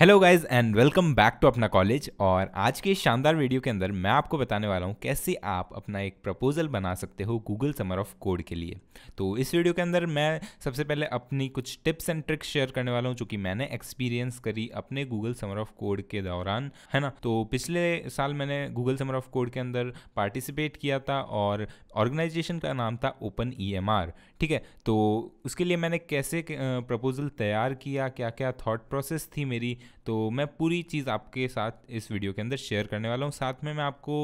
hello guys and welcome back to अपना college और आज के शानदार वीडियो के अंदर मैं आपको बताने वाला हूँ कैसे आप अपना एक प्रपोजल बना सकते हो गूगल समर ऑफ कोड के लिए तो इस वीडियो के अंदर मैं सबसे पहले अपनी कुछ टिप्स एंड ट्रिक्स शेयर करने वाला हूँ जो कि मैंने एक्सपीरियंस करी अपने गूगल समर ऑफ कोड के दौरान है ना तो पिछले साल मैंने गूगल समर ऑफ कोड के अंदर पार्टिसिपेट किया था और ऑर्गेनाइजेशन का नाम था ओपन ई ठीक है तो उसके लिए मैंने कैसे प्रपोज़ल तैयार किया क्या क्या थॉट प्रोसेस थी मेरी तो मैं पूरी चीज़ आपके साथ इस वीडियो के अंदर शेयर करने वाला हूँ साथ में मैं आपको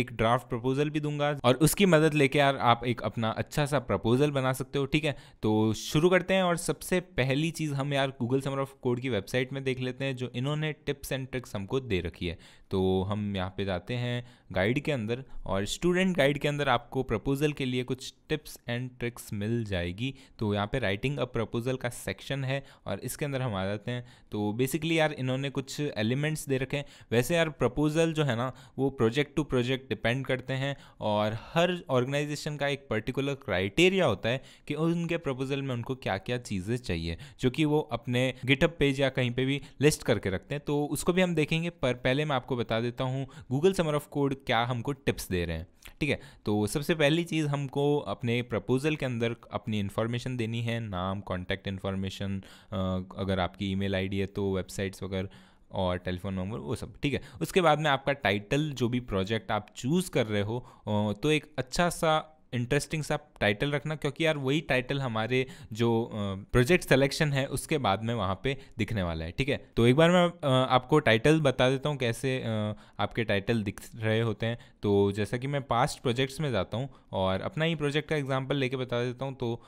एक ड्राफ्ट प्रपोजल भी दूंगा और उसकी मदद लेके यार आप एक अपना अच्छा सा प्रपोजल बना सकते हो ठीक है तो शुरू करते हैं और सबसे पहली चीज़ हम यार गूगल समर ऑफ कोड की वेबसाइट में देख लेते हैं जो इन्होंने टिप्स एंड ट्रिक्स हमको दे रखी है तो हम यहाँ पे जाते हैं गाइड के अंदर और स्टूडेंट गाइड के अंदर आपको प्रपोजल के लिए कुछ टिप्स एंड ट्रिक्स मिल जाएगी तो यहाँ पे राइटिंग अ प्रपोजल का सेक्शन है और इसके अंदर हम आ जाते हैं तो बेसिक बेसिकली यार इन्होंने कुछ एलिमेंट्स दे रखे हैं वैसे यार प्रपोजल जो है ना वो प्रोजेक्ट टू प्रोजेक्ट डिपेंड करते हैं और हर ऑर्गेनाइजेशन का एक पर्टिकुलर क्राइटेरिया होता है कि उनके प्रपोजल में उनको क्या क्या चीज़ें चाहिए जो कि वो अपने गिटअप पेज या कहीं पर भी लिस्ट करके रखते हैं तो उसको भी हम देखेंगे पर पहले मैं आपको बता देता हूँ गूगल समर ऑफ कोड क्या हमको टिप्स दे रहे हैं ठीक है तो सबसे पहली चीज़ हमको अपने प्रपोजल के अंदर अपनी इन्फॉर्मेशन देनी है नाम कॉन्टैक्ट इन्फॉर्मेशन अगर आपकी ई मेल है तो वेबसाइट्स वगैरह और टेलीफोन नंबर वो सब ठीक है उसके बाद में आपका टाइटल जो भी प्रोजेक्ट आप चूज़ कर रहे हो तो एक अच्छा सा इंटरेस्टिंग सा टाइटल रखना क्योंकि यार वही टाइटल हमारे जो प्रोजेक्ट सिलेक्शन है उसके बाद में वहाँ पे दिखने वाला है ठीक है तो एक बार मैं आपको टाइटल बता देता हूँ कैसे आपके टाइटल दिख रहे होते हैं तो जैसा कि मैं पास्ट प्रोजेक्ट्स में जाता हूँ और अपना ही प्रोजेक्ट का एग्जाम्पल लेके बता देता हूँ तो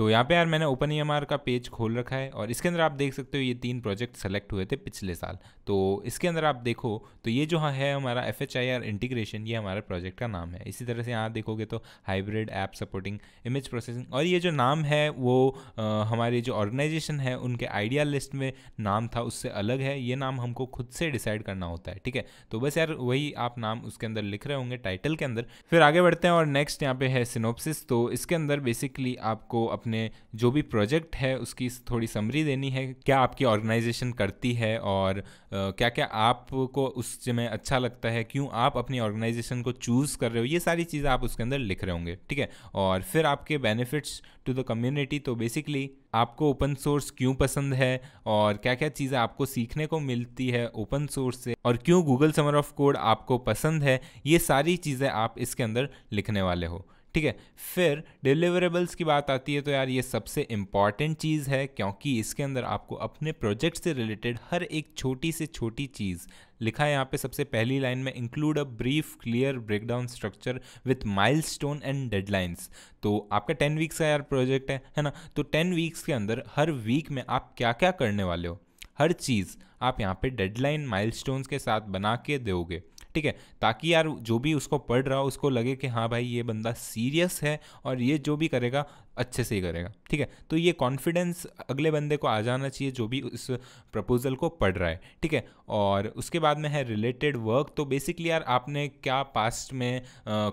तो यहाँ पे यार मैंने ओपन ई e का पेज खोल रखा है और इसके अंदर आप देख सकते हो ये तीन प्रोजेक्ट सेलेक्ट हुए थे पिछले साल तो इसके अंदर आप देखो तो ये जो हाँ है हमारा F H I R integration ये हमारे प्रोजेक्ट का नाम है इसी तरह से यहाँ देखोगे तो hybrid app supporting image processing और ये जो नाम है वो आ, हमारी जो ऑर्गेनाइजेशन है उनके आइडिया लिस्ट में नाम था उससे अलग है ये नाम हमको खुद से डिसाइड करना होता है ठीक है तो बस यार वही आप नाम उसके अंदर लिख रहे होंगे टाइटल के अंदर फिर आगे बढ़ते हैं और नेक्स्ट यहाँ पे है सिनोपसिस तो इसके अंदर बेसिकली आपको अपने आपने जो भी प्रोजेक्ट है उसकी थोड़ी समरी देनी है क्या आपकी ऑर्गेनाइजेशन करती है और क्या क्या आपको उस समय अच्छा लगता है क्यों आप अपनी ऑर्गेनाइजेशन को चूज़ कर रहे हो ये सारी चीज़ें आप उसके अंदर लिख रहे होंगे ठीक है और फिर आपके बेनिफिट्स टू द कम्युनिटी तो बेसिकली आपको ओपन सोर्स क्यों पसंद है और क्या क्या चीज़ें आपको सीखने को मिलती है ओपन सोर्स से और क्यों गूगल समर ऑफ कोड आपको पसंद है ये सारी चीज़ें आप इसके अंदर लिखने वाले हो ठीक है फिर डिलीवरेबल्स की बात आती है तो यार ये सबसे इम्पॉर्टेंट चीज़ है क्योंकि इसके अंदर आपको अपने प्रोजेक्ट से रिलेटेड हर एक छोटी से छोटी चीज़ लिखा है यहाँ पे सबसे पहली लाइन में include a brief clear breakdown structure with milestone and deadlines तो आपका टेन वीक्स का यार प्रोजेक्ट है है ना तो टेन वीक्स के अंदर हर वीक में आप क्या क्या करने वाले हो हर चीज़ आप यहाँ पे डेडलाइन माइलस्टोन्स के साथ बना के दोगे ठीक है ताकि यार जो भी उसको पढ़ रहा हो उसको लगे कि हाँ भाई ये बंदा सीरियस है और ये जो भी करेगा अच्छे से ही करेगा ठीक है तो ये कॉन्फिडेंस अगले बंदे को आ जाना चाहिए जो भी उस प्रपोजल को पढ़ रहा है ठीक है और उसके बाद में है रिलेटेड वर्क तो बेसिकली यार आपने क्या पास्ट में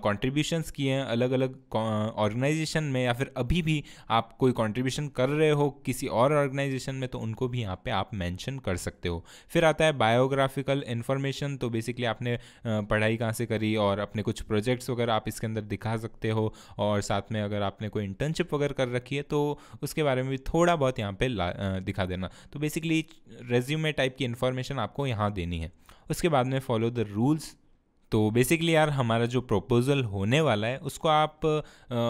कॉन्ट्रीब्यूशंस किए हैं अलग अलग ऑर्गेनाइजेशन में या फिर अभी भी आप कोई कॉन्ट्रीब्यूशन कर रहे हो किसी और ऑर्गेनाइजेशन में तो उनको भी यहाँ पे आप मेंशन कर सकते हो फिर आता है बायोग्राफिकल इन्फॉर्मेशन तो बेसिकली आपने पढ़ाई कहाँ से करी और अपने कुछ प्रोजेक्ट्स वगैरह आप इसके अंदर दिखा सकते हो और साथ में अगर आपने कोई इंटर्नशिप मेंबरशिप अगर कर रखी है तो उसके बारे में भी थोड़ा बहुत यहाँ पे दिखा देना तो बेसिकली रेज्यूमे टाइप की इन्फॉर्मेशन आपको यहाँ देनी है उसके बाद में फॉलो द रूल्स तो बेसिकली यार हमारा जो प्रपोजल होने वाला है उसको आप आ,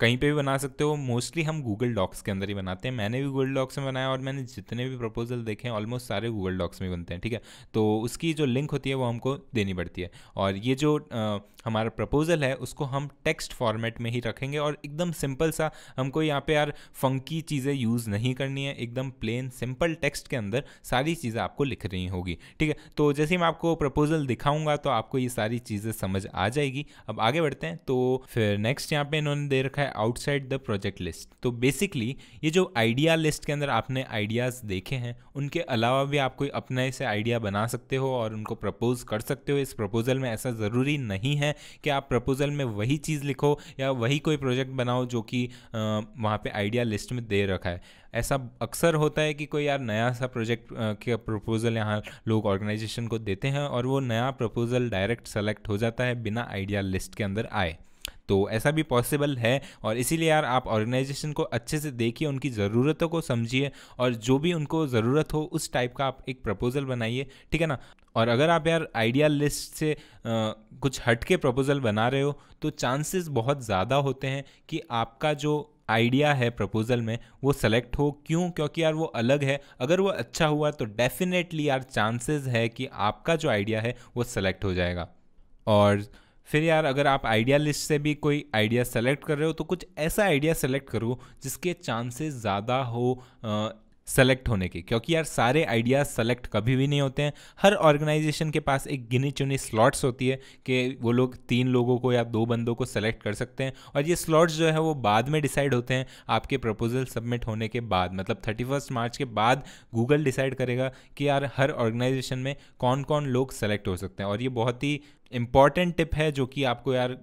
कहीं पे भी बना सकते हो मोस्टली हम गूगल डॉक्स के अंदर ही बनाते हैं मैंने भी गूगल डॉक्स में बनाया और मैंने जितने भी प्रपोजल देखे हैं ऑलमोस्ट सारे गूगल डॉक्स में बनते हैं ठीक है तो उसकी जो लिंक होती है वो हमको देनी पड़ती है और ये जो आ, हमारा प्रपोजल है उसको हम टेक्स्ट फॉर्मेट में ही रखेंगे और एकदम सिंपल सा हमको यहाँ पे यार फंकी चीज़ें यूज़ नहीं करनी है एकदम प्लेन सिंपल टेक्स्ट के अंदर सारी चीज़ें आपको लिख रही होगी ठीक है तो जैसे मैं आपको प्रपोजल दिखाऊंगा तो आपको ये सारी चीज़ें समझ आ जाएगी अब आगे बढ़ते हैं तो फिर नेक्स्ट यहाँ पर इन्होंने दे रखा है आउटसाइड द प्रोजेक्ट लिस्ट तो बेसिकली ये जो आइडिया लिस्ट के अंदर आपने आइडियाज़ देखे हैं उनके अलावा भी आप कोई अपने से आइडिया बना सकते हो और उनको प्रपोज कर सकते हो इस प्रपोजल में ऐसा ज़रूरी नहीं है है कि आप प्रपोजल में वही चीज़ लिखो या वही कोई प्रोजेक्ट बनाओ जो कि वहाँ पे आइडिया लिस्ट में दे रखा है ऐसा अक्सर होता है कि कोई यार नया सा प्रोजेक्ट के प्रपोज़ल यहाँ लोग ऑर्गेनाइजेशन को देते हैं और वो नया प्रपोज़ल डायरेक्ट सेलेक्ट हो जाता है बिना आइडिया लिस्ट के अंदर आए तो ऐसा भी पॉसिबल है और इसीलिए यार आप ऑर्गेनाइजेशन को अच्छे से देखिए उनकी ज़रूरतों को समझिए और जो भी उनको ज़रूरत हो उस टाइप का आप एक प्रपोज़ल बनाइए ठीक है ना और अगर आप यार आइडिया लिस्ट से आ, कुछ हट के प्रपोज़ल बना रहे हो तो चांसेस बहुत ज़्यादा होते हैं कि आपका जो आइडिया है प्रपोज़ल में वो सेलेक्ट हो क्यों क्योंकि यार वो अलग है अगर वो अच्छा हुआ तो डेफिनेटली यार चांसेस है कि आपका जो आइडिया है वो सेलेक्ट हो जाएगा और फिर यार अगर आप आइडिया लिस्ट से भी कोई आइडिया सेलेक्ट कर रहे हो तो कुछ ऐसा आइडिया सेलेक्ट करो जिसके चांसेस ज़्यादा हो सेलेक्ट होने की क्योंकि यार सारे आइडियाज़ सेलेक्ट कभी भी नहीं होते हैं हर ऑर्गेनाइजेशन के पास एक गिनी चुनी स्लॉट्स होती है कि वो लोग तीन लोगों को या दो बंदों को सेलेक्ट कर सकते हैं और ये स्लॉट्स जो है वो बाद में डिसाइड होते हैं आपके प्रपोजल सबमिट होने के बाद मतलब थर्टी मार्च के बाद गूगल डिसाइड करेगा कि यार हर ऑर्गेनाइजेशन में कौन कौन लोग सेलेक्ट हो सकते हैं और ये बहुत ही इम्पॉर्टेंट टिप है जो कि आपको यार आ,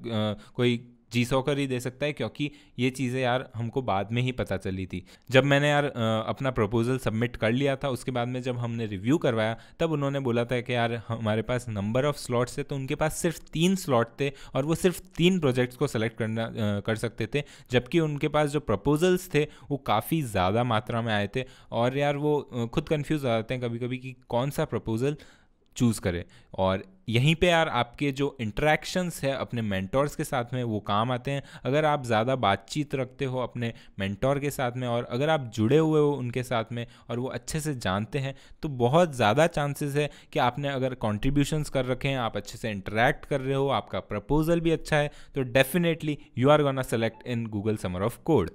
कोई जी सॉकर ही दे सकता है क्योंकि ये चीज़ें यार हमको बाद में ही पता चली थी जब मैंने यार अपना प्रपोजल सबमिट कर लिया था उसके बाद में जब हमने रिव्यू करवाया तब उन्होंने बोला था कि यार हमारे पास नंबर ऑफ़ स्लॉट्स थे तो उनके पास सिर्फ तीन स्लॉट थे और वो सिर्फ तीन प्रोजेक्ट्स को सेलेक्ट करना कर सकते थे जबकि उनके पास जो प्रपोजल्स थे वो काफ़ी ज़्यादा मात्रा में आए थे और यार वो खुद कन्फ्यूज़ हो जाते हैं कभी कभी कि कौन सा प्रपोज़ल चूज़ करें और यहीं पे यार आपके जो इंटरेक्शंस है अपने मेंटोर्स के साथ में वो काम आते हैं अगर आप ज़्यादा बातचीत रखते हो अपने मेंटोर के साथ में और अगर आप जुड़े हुए हो उनके साथ में और वो अच्छे से जानते हैं तो बहुत ज़्यादा चांसेस है कि आपने अगर कॉन्ट्रीब्यूशंस कर रखे हैं आप अच्छे से इंटरेक्ट कर रहे हो आपका प्रपोजल भी अच्छा है तो definitely you are gonna select in Google summer of code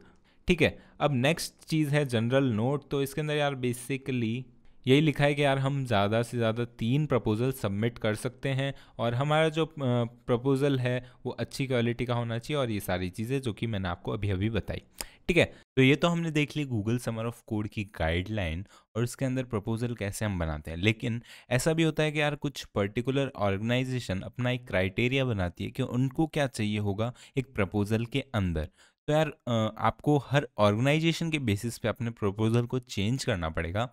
ठीक है अब नेक्स्ट चीज़ है जनरल नोट तो इसके अंदर यार बेसिकली यही लिखा है कि यार हम ज़्यादा से ज़्यादा तीन प्रपोज़ल सबमिट कर सकते हैं और हमारा जो प्रपोज़ल है वो अच्छी क्वालिटी का होना चाहिए और ये सारी चीज़ें जो कि मैंने आपको अभी अभी बताई ठीक है तो ये तो हमने देख ली गूगल समर ऑफ कोड की गाइडलाइन और उसके अंदर प्रपोजल कैसे हम बनाते हैं लेकिन ऐसा भी होता है कि यार कुछ पर्टिकुलर ऑर्गेनाइजेशन अपना एक क्राइटेरिया बनाती है कि उनको क्या चाहिए होगा एक प्रपोजल के अंदर तो यार आपको हर ऑर्गेनाइजेशन के बेसिस पे अपने प्रपोजल को चेंज करना पड़ेगा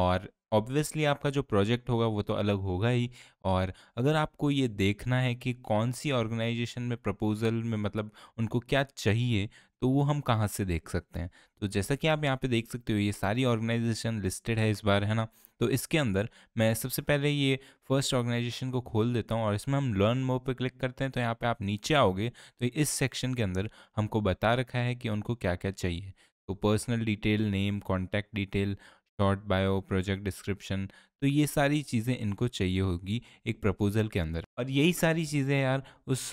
और ऑब्वियसली आपका जो प्रोजेक्ट होगा वो तो अलग होगा ही और अगर आपको ये देखना है कि कौन सी ऑर्गेनाइजेशन में प्रपोज़ल में मतलब उनको क्या चाहिए तो वो हम कहाँ से देख सकते हैं तो जैसा कि आप यहाँ पे देख सकते हो ये सारी ऑर्गेनाइजेशन लिस्टेड है इस बार है ना तो इसके अंदर मैं सबसे पहले ये फर्स्ट ऑर्गेनाइजेशन को खोल देता हूँ और इसमें हम लर्न मोर पे क्लिक करते हैं तो यहाँ पे आप नीचे आओगे तो इस सेक्शन के अंदर हमको बता रखा है कि उनको क्या क्या चाहिए तो personal detail name contact detail short bio project description तो ये सारी चीज़ें इनको चाहिए होगी एक प्रपोज़ल के अंदर और यही सारी चीज़ें यार उस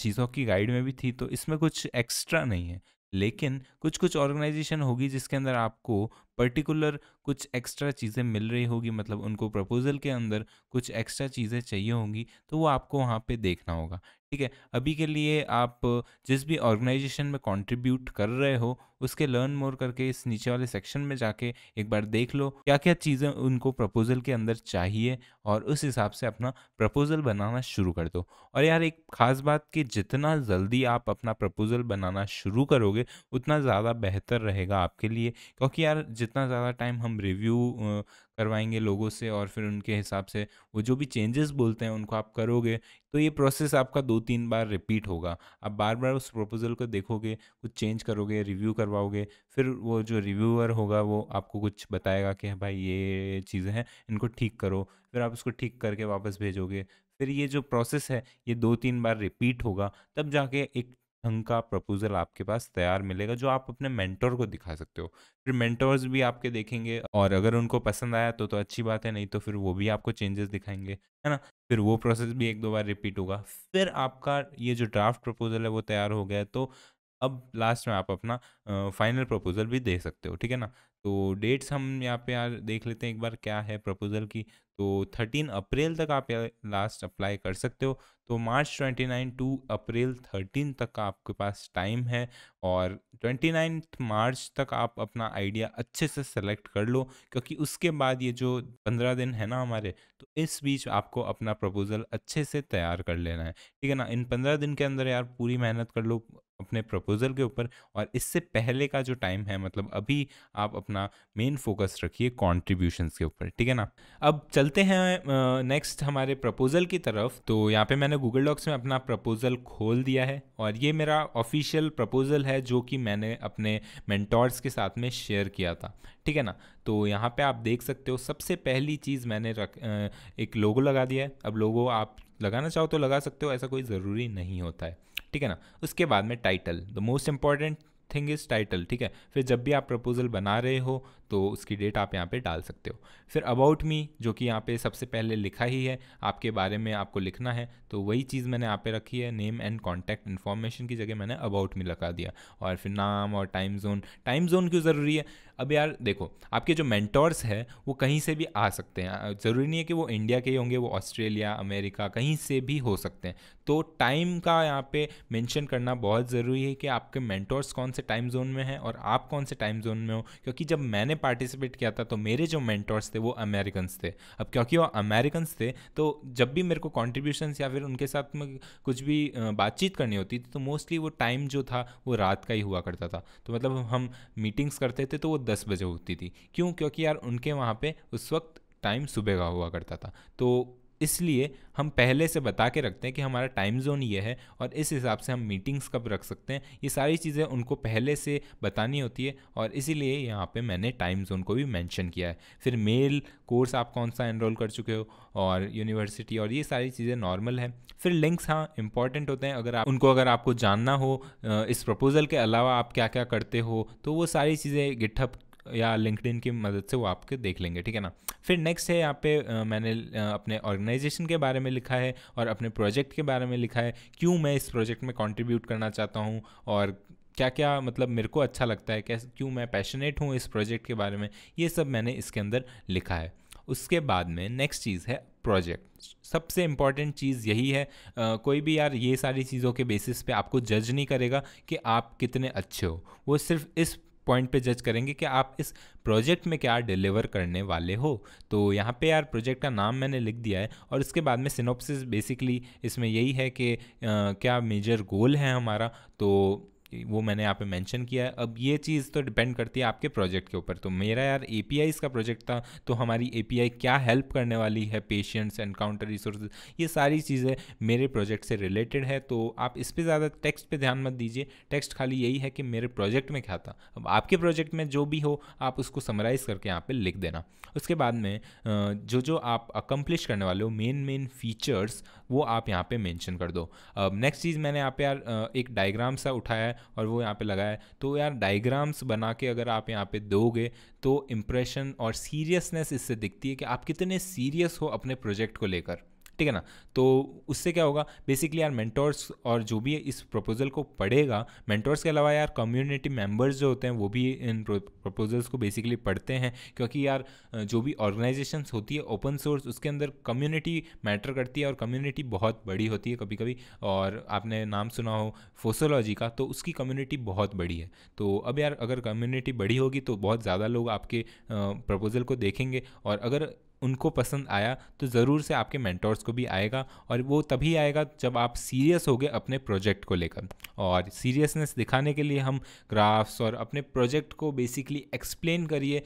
चीज़ों की गाइड में भी थी तो इसमें कुछ एक्स्ट्रा नहीं है लेकिन कुछ कुछ ऑर्गेनाइजेशन होगी जिसके अंदर आपको पर्टिकुलर कुछ एक्स्ट्रा चीज़ें मिल रही होगी मतलब उनको प्रपोज़ल के अंदर कुछ एक्स्ट्रा चीज़ें चाहिए होंगी तो वो आपको वहाँ पे देखना होगा ठीक है अभी के लिए आप जिस भी ऑर्गेनाइजेशन में कंट्रीब्यूट कर रहे हो उसके लर्न मोर करके इस नीचे वाले सेक्शन में जाके एक बार देख लो क्या क्या चीज़ें उनको प्रपोजल के अंदर चाहिए और उस हिसाब से अपना प्रपोजल बनाना शुरू कर दो और यार एक ख़ास बात कि जितना जल्दी आप अपना प्रपोजल बनाना शुरू करोगे उतना ज़्यादा बेहतर रहेगा आपके लिए क्योंकि यार जितना ज़्यादा टाइम हम रिव्यू करवाएंगे लोगों से और फिर उनके हिसाब से वो जो भी चेंजेस बोलते हैं उनको आप करोगे तो ये प्रोसेस आपका दो तीन बार रिपीट होगा आप बार बार उस प्रपोजल को देखोगे कुछ चेंज करोगे रिव्यू करवाओगे फिर वो जो रिव्यूअर होगा वो आपको कुछ बताएगा कि हाँ भाई ये चीज़ें हैं इनको ठीक करो फिर आप उसको ठीक करके वापस भेजोगे फिर ये जो प्रोसेस है ये दो तीन बार रिपीट होगा तब जाके एक ढंग का प्रपोजल आपके पास तैयार मिलेगा जो आप अपने मेंटोर को दिखा सकते हो फिर मेंटोर्स भी आपके देखेंगे और अगर उनको पसंद आया तो तो अच्छी बात है नहीं तो फिर वो भी आपको चेंजेस दिखाएंगे है ना फिर वो प्रोसेस भी एक दो बार रिपीट होगा फिर आपका ये जो ड्राफ्ट प्रपोजल है वो तैयार हो गया तो अब लास्ट में आप अपना फाइनल प्रपोजल भी दे सकते हो ठीक है ना तो डेट्स हम यहाँ पे यार देख लेते हैं एक बार क्या है प्रपोजल की तो 13 अप्रैल तक आप लास्ट अप्लाई कर सकते हो तो मार्च 29 टू अप्रैल 13 तक आपके पास टाइम है और 29 मार्च तक आप अपना आइडिया अच्छे से सेलेक्ट कर लो क्योंकि उसके बाद ये जो 15 दिन है ना हमारे तो इस बीच आपको अपना प्रपोज़ल अच्छे से तैयार कर लेना है ठीक है ना इन 15 दिन के अंदर यार पूरी मेहनत कर लो अपने प्रपोज़ल के ऊपर और इससे पहले का जो टाइम है मतलब अभी आप अपना मेन फोकस रखिए कॉन्ट्रीब्यूशन के ऊपर ठीक है ना अब चल चलते हैं नेक्स्ट हमारे प्रपोजल की तरफ तो यहाँ पे मैंने गूगल डॉक्स में अपना प्रपोजल खोल दिया है और ये मेरा ऑफिशियल प्रपोजल है जो कि मैंने अपने मेंटोर्स के साथ में शेयर किया था ठीक है ना तो यहाँ पे आप देख सकते हो सबसे पहली चीज़ मैंने रख एक लोगो लगा दिया है अब लोगो आप लगाना चाहो तो लगा सकते हो ऐसा कोई ज़रूरी नहीं होता है ठीक है ना उसके बाद में title the most important thing is title ठीक है फिर जब भी आप प्रपोजल बना रहे हो तो उसकी डेट आप यहाँ पे डाल सकते हो फिर अबाउट मी जो कि यहाँ पे सबसे पहले लिखा ही है आपके बारे में आपको लिखना है तो वही चीज़ मैंने यहाँ पे रखी है नेम एंड कॉन्टैक्ट इन्फॉर्मेशन की जगह मैंने अबाउट मी लगा दिया और फिर नाम और टाइम जोन टाइम जोन क्यों ज़रूरी है अब यार देखो आपके जो मैंटोर्स हैं वो कहीं से भी आ सकते हैं ज़रूरी नहीं है कि वो इंडिया के ही होंगे वो ऑस्ट्रेलिया अमेरिका कहीं से भी हो सकते हैं तो टाइम का यहाँ पे मेंशन करना बहुत ज़रूरी है कि आपके मैंटोर्स कौन से टाइम जोन में हैं और आप कौन से टाइम जोन में हो क्योंकि जब मैंने पार्टिसिपेट किया था तो मेरे जो मैंटोर्स थे वो अमेरिकन थे अब क्योंकि वो अमेरिकन्स थे तो जब भी मेरे को कॉन्ट्रीब्यूशंस या फिर उनके साथ में कुछ भी बातचीत करनी होती थी तो मोस्टली वो टाइम जो था वो रात का ही हुआ करता था तो मतलब हम मीटिंग्स करते थे तो वो दस बजे उठती थी क्यों क्योंकि यार उनके वहाँ पे उस वक्त टाइम सुबह का हुआ करता था तो इसलिए हम पहले से बता के रखते हैं कि हमारा टाइम जोन ये है और इस हिसाब से हम मीटिंग्स कब रख सकते हैं ये सारी चीज़ें उनको पहले से बतानी होती है और इसीलिए यहाँ पे मैंने टाइम जोन को भी मेंशन किया है फिर मेल कोर्स आप कौन सा एनरोल कर चुके हो और यूनिवर्सिटी और ये सारी चीज़ें नॉर्मल है फिर लिंक्स हाँ इंपॉर्टेंट होते हैं अगर आप उनको अगर आपको जानना हो इस प्रपोज़ल के अलावा आप क्या क्या करते हो तो वो सारी चीज़ें गिटहब या लिंकड की मदद से वो आपके देख लेंगे ठीक है ना फिर नेक्स्ट है यहाँ पे आ, मैंने आ, अपने ऑर्गेनाइजेशन के बारे में लिखा है और अपने प्रोजेक्ट के बारे में लिखा है क्यों मैं इस प्रोजेक्ट में कॉन्ट्रीब्यूट करना चाहता हूँ और क्या क्या मतलब मेरे को अच्छा लगता है कैसे क्यों मैं पैशनेट हूँ इस प्रोजेक्ट के बारे में ये सब मैंने इसके अंदर लिखा है उसके बाद में नेक्स्ट चीज़ है प्रोजेक्ट सबसे इम्पॉर्टेंट चीज़ यही है आ, कोई भी यार ये सारी चीज़ों के बेसिस पे आपको जज नहीं करेगा कि आप कितने अच्छे हो वो सिर्फ इस पॉइंट पे जज करेंगे कि आप इस प्रोजेक्ट में क्या डिलीवर करने वाले हो तो यहाँ पे यार प्रोजेक्ट का नाम मैंने लिख दिया है और इसके बाद में सिनोप्सिस बेसिकली इसमें यही है कि आ, क्या मेजर गोल है हमारा तो वो मैंने यहाँ पे मेंशन किया है अब ये चीज़ तो डिपेंड करती है आपके प्रोजेक्ट के ऊपर तो मेरा यार ए का प्रोजेक्ट था तो हमारी ए क्या हेल्प करने वाली है पेशेंट्स एनकाउंटर रिसोर्स ये सारी चीज़ें मेरे प्रोजेक्ट से रिलेटेड है तो आप इस पर ज़्यादा टेक्स्ट पर ध्यान मत दीजिए टेक्स्ट खाली यही है कि मेरे प्रोजेक्ट में क्या था अब आपके प्रोजेक्ट में जो भी हो आप उसको समराइज़ करके यहाँ पर लिख देना उसके बाद में जो जो आप अकम्प्लिश करने वाले हो मेन मेन फीचर्स वो आप यहाँ पे मेंशन कर दो अब नेक्स्ट चीज़ मैंने यहाँ पे यार एक डायग्राम सा उठाया है और वो यहाँ पे लगा है तो यार डायग्राम्स बना के अगर आप यहाँ पे दोगे तो इम्प्रेशन और सीरियसनेस इससे दिखती है कि आप कितने सीरियस हो अपने प्रोजेक्ट को लेकर ठीक है ना तो उससे क्या होगा बेसिकली यार मेंटोर्स और जो भी इस प्रपोजल को पढ़ेगा मेंटोर्स के अलावा यार कम्युनिटी मेम्बर्स जो होते हैं वो भी इन प्रपोजल्स को बेसिकली पढ़ते हैं क्योंकि यार जो भी ऑर्गेनाइजेशंस होती है ओपन सोर्स उसके अंदर कम्युनिटी मैटर करती है और कम्युनिटी बहुत बड़ी होती है कभी कभी और आपने नाम सुना हो फोसोलॉजी का तो उसकी कम्युनिटी बहुत बड़ी है तो अब यार अगर कम्युनिटी बड़ी होगी तो बहुत ज़्यादा लोग आपके प्रपोज़ल को देखेंगे और अगर उनको पसंद आया तो ज़रूर से आपके मैंटोर्स को भी आएगा और वो तभी आएगा जब आप सीरियस हो गए अपने प्रोजेक्ट को लेकर और सीरियसनेस दिखाने के लिए हम ग्राफ्स और अपने प्रोजेक्ट को बेसिकली एक्सप्लेन करिए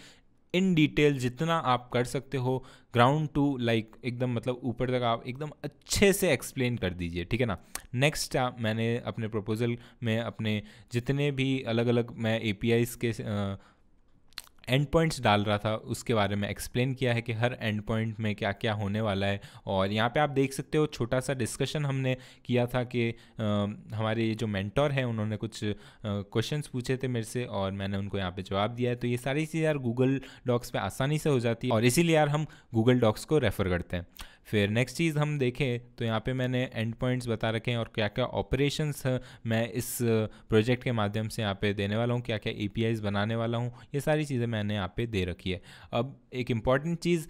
इन डिटेल जितना आप कर सकते हो ग्राउंड टू लाइक एकदम मतलब ऊपर तक आप एकदम अच्छे से एक्सप्लेन कर दीजिए ठीक है ना नेक्स्ट मैंने अपने प्रपोजल में अपने जितने भी अलग अलग मैं ए के एंड पॉइंट्स डाल रहा था उसके बारे में एक्सप्लेन किया है कि हर एंड पॉइंट में क्या क्या होने वाला है और यहाँ पे आप देख सकते हो छोटा सा डिस्कशन हमने किया था कि आ, हमारे जो मैंटोर हैं उन्होंने कुछ क्वेश्चंस पूछे थे मेरे से और मैंने उनको यहाँ पे जवाब दिया है तो ये सारी चीज़ यार गूगल डॉक्स पे आसानी से हो जाती है और इसीलिए यार हम गूगल डॉक्स को रेफ़र करते हैं फिर नेक्स्ट चीज़ हम देखें तो यहाँ पे मैंने एंड पॉइंट्स बता रखे हैं और क्या क्या ऑपरेशंस मैं इस प्रोजेक्ट के माध्यम से यहाँ पे देने वाला हूँ क्या क्या ए बनाने वाला हूँ ये सारी चीज़ें मैंने यहाँ पे दे रखी है अब एक इम्पॉर्टेंट चीज़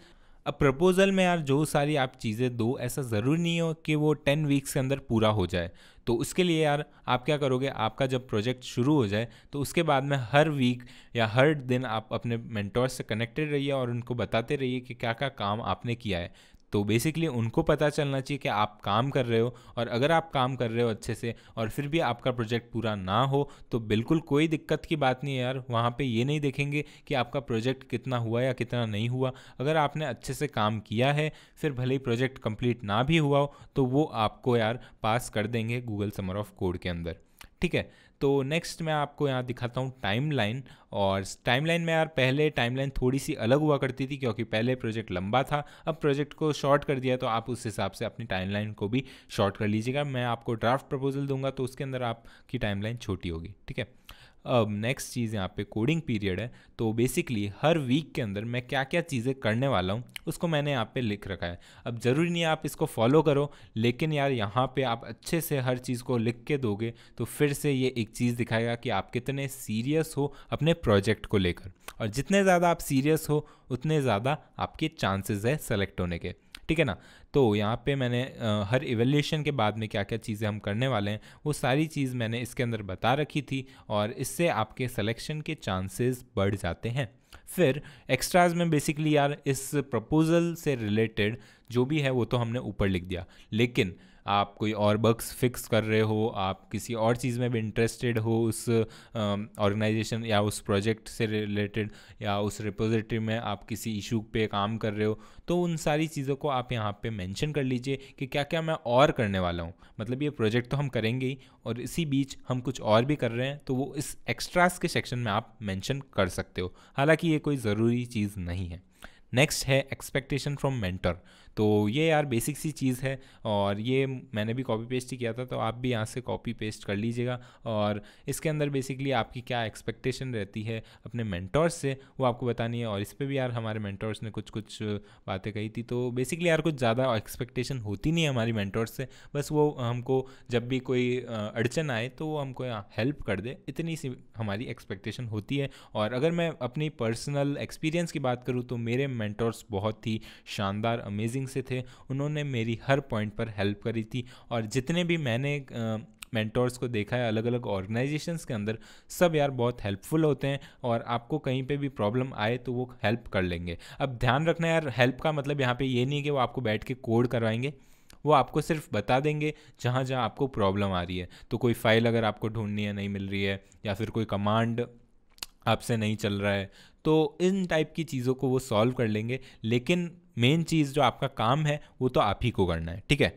अब प्रपोजल में यार जो सारी आप चीज़ें दो ऐसा ज़रूरी नहीं हो कि वो टेन वीक्स के अंदर पूरा हो जाए तो उसके लिए यार आप क्या करोगे आपका जब प्रोजेक्ट शुरू हो जाए तो उसके बाद में हर वीक या हर दिन आप अपने मेंटोर से कनेक्टेड रहिए और उनको बताते रहिए कि क्या क्या काम आपने किया है तो बेसिकली उनको पता चलना चाहिए कि आप काम कर रहे हो और अगर आप काम कर रहे हो अच्छे से और फिर भी आपका प्रोजेक्ट पूरा ना हो तो बिल्कुल कोई दिक्कत की बात नहीं है यार वहाँ पे ये नहीं देखेंगे कि आपका प्रोजेक्ट कितना हुआ या कितना नहीं हुआ अगर आपने अच्छे से काम किया है फिर भले ही प्रोजेक्ट कंप्लीट ना भी हुआ हो तो वो आपको यार पास कर देंगे गूगल समर ऑफ कोड के अंदर ठीक है तो नेक्स्ट मैं आपको यहाँ दिखाता हूँ टाइमलाइन और टाइमलाइन में यार पहले टाइमलाइन थोड़ी सी अलग हुआ करती थी क्योंकि पहले प्रोजेक्ट लंबा था अब प्रोजेक्ट को शॉर्ट कर दिया तो आप उस हिसाब से अपनी टाइमलाइन को भी शॉर्ट कर लीजिएगा मैं आपको ड्राफ्ट प्रपोजल दूंगा तो उसके अंदर आपकी टाइमलाइन छोटी होगी ठीक है अब नेक्स्ट चीज़ यहाँ पे कोडिंग पीरियड है तो बेसिकली हर वीक के अंदर मैं क्या क्या चीज़ें करने वाला हूँ उसको मैंने यहाँ पे लिख रखा है अब ज़रूरी नहीं आप इसको फॉलो करो लेकिन यार यहाँ पे आप अच्छे से हर चीज़ को लिख के दोगे तो फिर से ये एक चीज़ दिखाएगा कि आप कितने सीरियस हो अपने प्रोजेक्ट को लेकर और जितने ज़्यादा आप सीरियस हो उतने ज़्यादा आपके चांसेज है सेलेक्ट होने के ठीक है ना तो यहाँ पे मैंने हर इवेल्यूशन के बाद में क्या क्या चीज़ें हम करने वाले हैं वो सारी चीज़ मैंने इसके अंदर बता रखी थी और इससे आपके सलेक्शन के चांसेस बढ़ जाते हैं फिर एक्स्ट्राज में बेसिकली यार इस प्रपोज़ल से रिलेटेड जो भी है वो तो हमने ऊपर लिख दिया लेकिन आप कोई और बग्स फिक्स कर रहे हो आप किसी और चीज़ में भी इंटरेस्टेड हो उस ऑर्गेनाइजेशन या उस प्रोजेक्ट से रिलेटेड या उस रिपोजिटरी में आप किसी इशू पे काम कर रहे हो तो उन सारी चीज़ों को आप यहाँ पे मेंशन कर लीजिए कि क्या क्या मैं और करने वाला हूँ मतलब ये प्रोजेक्ट तो हम करेंगे ही और इसी बीच हम कुछ और भी कर रहे हैं तो वो इस एक्स्ट्रास के सेक्शन में आप मेंशन कर सकते हो हालांकि ये कोई ज़रूरी चीज़ नहीं है नेक्स्ट है एक्सपेक्टेशन फ्रॉम मेंटर तो ये यार बेसिक सी चीज़ है और ये मैंने भी कॉपी पेस्ट ही किया था तो आप भी यहाँ से कॉपी पेस्ट कर लीजिएगा और इसके अंदर बेसिकली आपकी क्या एक्सपेक्टेशन रहती है अपने मैंटोर्स से वो आपको बतानी है और इस पर भी यार हमारे मैंटोर्स ने कुछ कुछ बातें कही थी तो बेसिकली यार कुछ ज़्यादा एक्सपेक्टेशन होती नहीं है हमारी मैंटोर्स से बस वो हमको जब भी कोई अड़चन आए तो वो हमको हेल्प कर दे इतनी सी हमारी एक्सपेक्टेशन होती है और अगर मैं अपनी पर्सनल एक्सपीरियंस की बात करूँ तो मेरे मैंटोर्स बहुत ही शानदार अमेजिंग कोचिंग से थे उन्होंने मेरी हर पॉइंट पर हेल्प करी थी और जितने भी मैंने मेंटोर्स को देखा है अलग अलग ऑर्गेनाइजेशंस के अंदर सब यार बहुत हेल्पफुल होते हैं और आपको कहीं पे भी प्रॉब्लम आए तो वो हेल्प कर लेंगे अब ध्यान रखना यार हेल्प का मतलब यहाँ पे ये नहीं कि वो आपको बैठ के कोड करवाएंगे वो आपको सिर्फ बता देंगे जहाँ जहाँ आपको प्रॉब्लम आ रही है तो कोई फाइल अगर आपको ढूंढनी है नहीं मिल रही है या फिर कोई कमांड आपसे नहीं चल रहा है तो इन टाइप की चीज़ों को वो सॉल्व कर लेंगे लेकिन मेन चीज़ जो आपका काम है वो तो आप ही को करना है ठीक है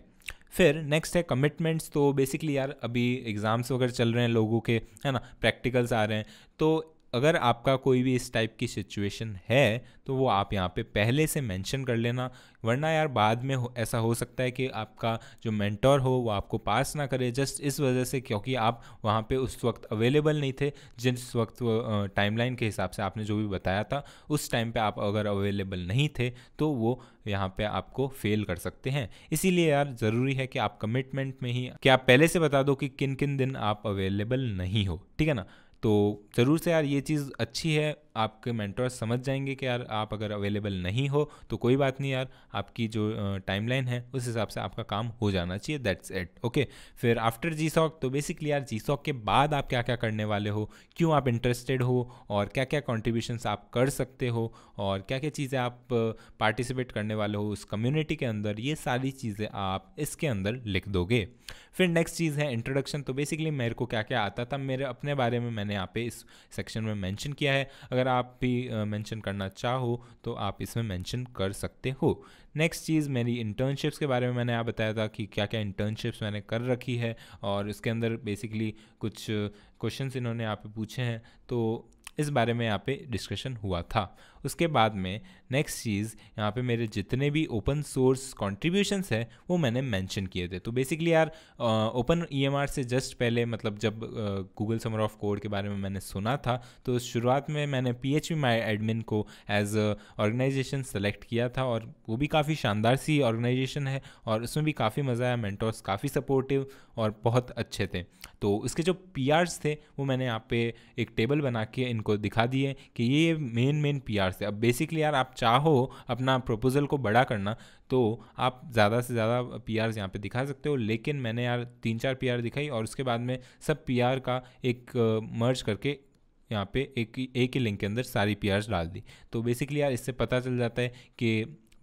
फिर नेक्स्ट है कमिटमेंट्स तो बेसिकली यार अभी एग्ज़ाम्स वगैरह चल रहे हैं लोगों के है ना प्रैक्टिकल्स आ रहे हैं तो अगर आपका कोई भी इस टाइप की सिचुएशन है तो वो आप यहाँ पे पहले से मेंशन कर लेना वरना यार बाद में हो, ऐसा हो सकता है कि आपका जो मेंटोर हो वो आपको पास ना करे जस्ट इस वजह से क्योंकि आप वहाँ पे उस वक्त अवेलेबल नहीं थे जिस वक्त टाइमलाइन के हिसाब से आपने जो भी बताया था उस टाइम पे आप अगर अवेलेबल नहीं थे तो वो यहाँ पे आपको फेल कर सकते हैं इसीलिए यार ज़रूरी है कि आप कमिटमेंट में ही कि आप पहले से बता दो कि किन किन दिन आप अवेलेबल नहीं हो ठीक है ना तो ज़रूर से यार ये चीज़ अच्छी है आपके मेंटोर समझ जाएंगे कि यार आप अगर अवेलेबल नहीं हो तो कोई बात नहीं यार आपकी जो टाइमलाइन है उस हिसाब से आपका काम हो जाना चाहिए दैट्स इट ओके फिर आफ्टर जी सॉक तो बेसिकली यार जी सॉक के बाद आप क्या क्या करने वाले हो क्यों आप इंटरेस्टेड हो और क्या क्या कॉन्ट्रीब्यूशन आप कर सकते हो और क्या क्या चीज़ें आप पार्टिसिपेट करने वाले हो उस कम्युनिटी के अंदर ये सारी चीज़ें आप इसके अंदर लिख दोगे फिर नेक्स्ट चीज़ है इंट्रोडक्शन तो बेसिकली मेरे को क्या क्या आता था मेरे अपने बारे में मैंने यहाँ पे इस सेक्शन में मैंशन किया है अगर अगर आप भी मेंशन करना चाहो तो आप इसमें मेंशन कर सकते हो नेक्स्ट चीज़ मेरी इंटर्नशिप्स के बारे में मैंने आप बताया था कि क्या क्या इंटर्नशिप्स मैंने कर रखी है और इसके अंदर बेसिकली कुछ क्वेश्चन इन्होंने आप पूछे हैं तो इस बारे में यहाँ पे डिस्कशन हुआ था उसके बाद में नेक्स्ट चीज़ यहाँ पे मेरे जितने भी ओपन सोर्स कॉन्ट्रीब्यूशंस है वो मैंने मेंशन किए थे तो बेसिकली यार ओपन ई e से जस्ट पहले मतलब जब गूगल समर ऑफ कोड के बारे में मैंने सुना था तो शुरुआत में मैंने पी एच एडमिन को एज ऑर्गेनाइजेशन सेलेक्ट किया था और वो भी काफ़ी शानदार सी ऑर्गेनाइजेशन है और उसमें भी काफ़ी मज़ा आया मैंटोर्स काफ़ी सपोर्टिव और बहुत अच्छे थे तो उसके जो पी थे वो मैंने यहाँ पे एक टेबल बना के इनको दिखा दिए कि ये मेन मेन पी प्रकार से अब बेसिकली यार आप चाहो अपना प्रपोजल को बड़ा करना तो आप ज़्यादा से ज़्यादा पी आर यहाँ पर दिखा सकते हो लेकिन मैंने यार तीन चार पी आर दिखाई और उसके बाद में सब पी आर का एक मर्ज करके यहाँ पे एक एक ही लिंक के अंदर सारी पी डाल दी तो बेसिकली यार इससे पता चल जाता है कि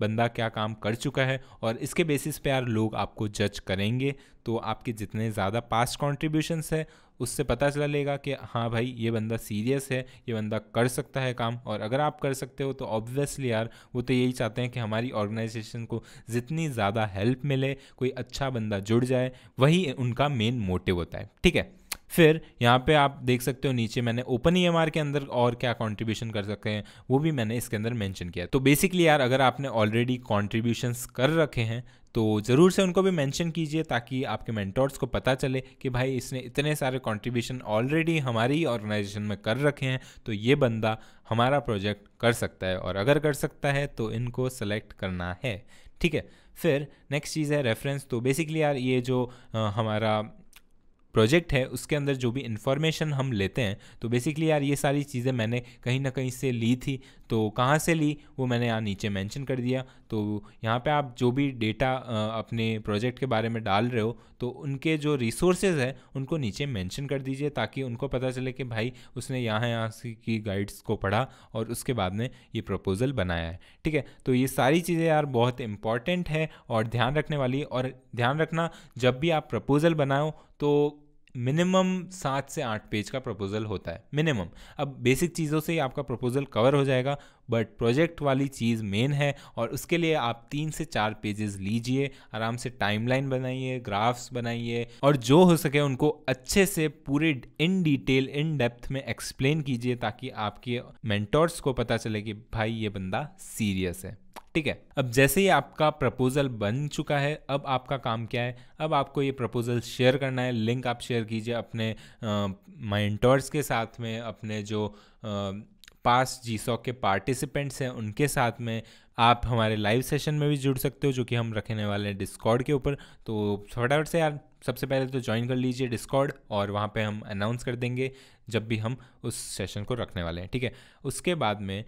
बंदा क्या काम कर चुका है और इसके बेसिस पे यार लोग आपको जज करेंगे तो आपके जितने ज़्यादा पास्ट कॉन्ट्रीब्यूशंस है उससे पता चला लेगा कि हाँ भाई ये बंदा सीरियस है ये बंदा कर सकता है काम और अगर आप कर सकते हो तो ऑब्वियसली यार वो तो यही चाहते हैं कि हमारी ऑर्गेनाइजेशन को जितनी ज़्यादा हेल्प मिले कोई अच्छा बंदा जुड़ जाए वही उनका मेन मोटिव होता है ठीक है फिर यहाँ पे आप देख सकते हो नीचे मैंने ओपन ई के अंदर और क्या कॉन्ट्रीब्यूशन कर सकते हैं वो भी मैंने इसके अंदर मैंशन किया तो बेसिकली यार अगर आपने ऑलरेडी कॉन्ट्रीब्यूशन कर रखे हैं तो ज़रूर से उनको भी मेंशन कीजिए ताकि आपके मेंटोर्स को पता चले कि भाई इसने इतने सारे कंट्रीब्यूशन ऑलरेडी हमारी ऑर्गेनाइजेशन में कर रखे हैं तो ये बंदा हमारा प्रोजेक्ट कर सकता है और अगर कर सकता है तो इनको सेलेक्ट करना है ठीक है फिर नेक्स्ट चीज़ है रेफरेंस तो बेसिकली यार ये जो आ, हमारा प्रोजेक्ट है उसके अंदर जो भी इन्फॉर्मेशन हम लेते हैं तो बेसिकली यार ये सारी चीज़ें मैंने कहीं ना कहीं से ली थी तो कहाँ से ली वो मैंने यहाँ नीचे मेंशन कर दिया तो यहाँ पे आप जो भी डेटा अपने प्रोजेक्ट के बारे में डाल रहे हो तो उनके जो रिसोर्सेज हैं उनको नीचे मेंशन कर दीजिए ताकि उनको पता चले कि भाई उसने यहाँ यहाँ से की गाइड्स को पढ़ा और उसके बाद में ये प्रपोज़ल बनाया है ठीक है तो ये सारी चीज़ें यार बहुत इम्पॉर्टेंट है और ध्यान रखने वाली और ध्यान रखना जब भी आप प्रपोज़ल बनाओ तो मिनिमम सात से आठ पेज का प्रपोजल होता है मिनिमम अब बेसिक चीज़ों से ही आपका प्रपोजल कवर हो जाएगा बट प्रोजेक्ट वाली चीज़ मेन है और उसके लिए आप तीन से चार पेजेस लीजिए आराम से टाइमलाइन बनाइए ग्राफ्स बनाइए और जो हो सके उनको अच्छे से पूरे इन डिटेल इन डेप्थ में एक्सप्लेन कीजिए ताकि आपके मेंटोर्स को पता चले कि भाई ये बंदा सीरियस है ठीक है अब जैसे ही आपका प्रपोजल बन चुका है अब आपका काम क्या है अब आपको ये प्रपोजल शेयर करना है लिंक आप शेयर कीजिए अपने माइंटर्स के साथ में अपने जो आ, पास जी के पार्टिसिपेंट्स हैं उनके साथ में आप हमारे लाइव सेशन में भी जुड़ सकते हो जो कि हम रखने वाले हैं डिस्कॉर्ड के ऊपर तो फटाफट से यार सबसे पहले तो ज्वाइन कर लीजिए डिस्कॉर्ड और वहाँ पे हम अनाउंस कर देंगे जब भी हम उस सेशन को रखने वाले हैं ठीक है उसके बाद में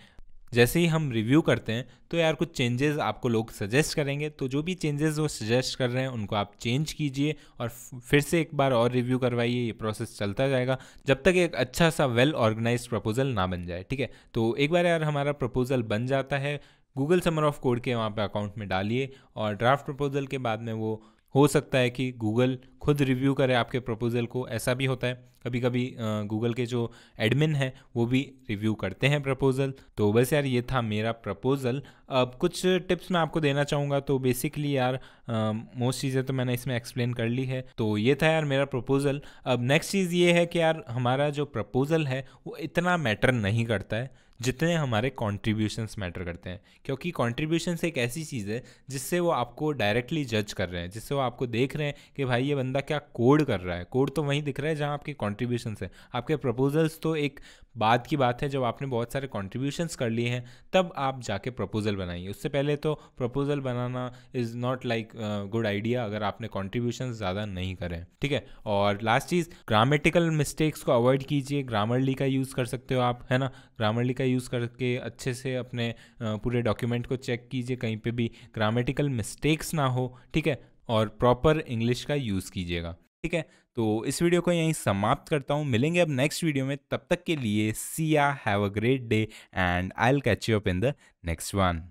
जैसे ही हम रिव्यू करते हैं तो यार कुछ चेंजेस आपको लोग सजेस्ट करेंगे तो जो भी चेंजेस वो सजेस्ट कर रहे हैं उनको आप चेंज कीजिए और फिर से एक बार और रिव्यू करवाइए ये प्रोसेस चलता जाएगा जब तक एक अच्छा सा वेल ऑर्गेनाइज प्रपोजल ना बन जाए ठीक है तो एक बार यार हमारा प्रपोजल बन जाता है गूगल समर ऑफ कोड के वहाँ पे अकाउंट में डालिए और ड्राफ्ट प्रपोजल के बाद में वो हो सकता है कि गूगल खुद रिव्यू करे आपके प्रपोजल को ऐसा भी होता है कभी कभी गूगल के जो एडमिन हैं वो भी रिव्यू करते हैं प्रपोजल तो बस यार ये था मेरा प्रपोजल अब कुछ टिप्स मैं आपको देना चाहूँगा तो बेसिकली यार मोस्ट चीज़ें तो मैंने इसमें एक्सप्लेन कर ली है तो ये था यार मेरा प्रपोजल अब नेक्स्ट चीज़ ये है कि यार हमारा जो प्रपोजल है वो इतना मैटर नहीं करता है जितने हमारे कॉन्ट्रीब्यूशंस मैटर करते हैं क्योंकि कॉन्ट्रीब्यूशंस एक ऐसी चीज़ है जिससे वो आपको डायरेक्टली जज कर रहे हैं जिससे वो आपको देख रहे हैं कि भाई ये बंदा क्या कोड कर रहा है कोड तो वहीं दिख रहा है जहाँ आपके कॉन्ट्रीब्यूशंस हैं आपके प्रपोजल्स तो एक बाद की बात है जब आपने बहुत सारे कॉन्ट्रीब्यूशंस कर लिए हैं तब आप जाके प्रपोजल बनाइए उससे पहले तो प्रपोजल बनाना is not like good idea अगर आपने कॉन्ट्रीब्यूशन ज़्यादा नहीं करें ठीक है और लास्ट चीज़ ग्रामेटिकल मिस्टेक्स को अवॉइड कीजिए ग्रामरली का यूज़ कर सकते हो आप है ना ग्रामरली का यूज़ करके अच्छे से अपने पूरे डॉक्यूमेंट को चेक कीजिए कहीं पे भी ग्रामेटिकल मिस्टेक्स ना हो ठीक है और प्रॉपर इंग्लिश का यूज़ कीजिएगा ठीक है तो इस वीडियो को यहीं समाप्त करता हूँ मिलेंगे अब नेक्स्ट वीडियो में तब तक के लिए see ya have a great day and I will catch you up in the next one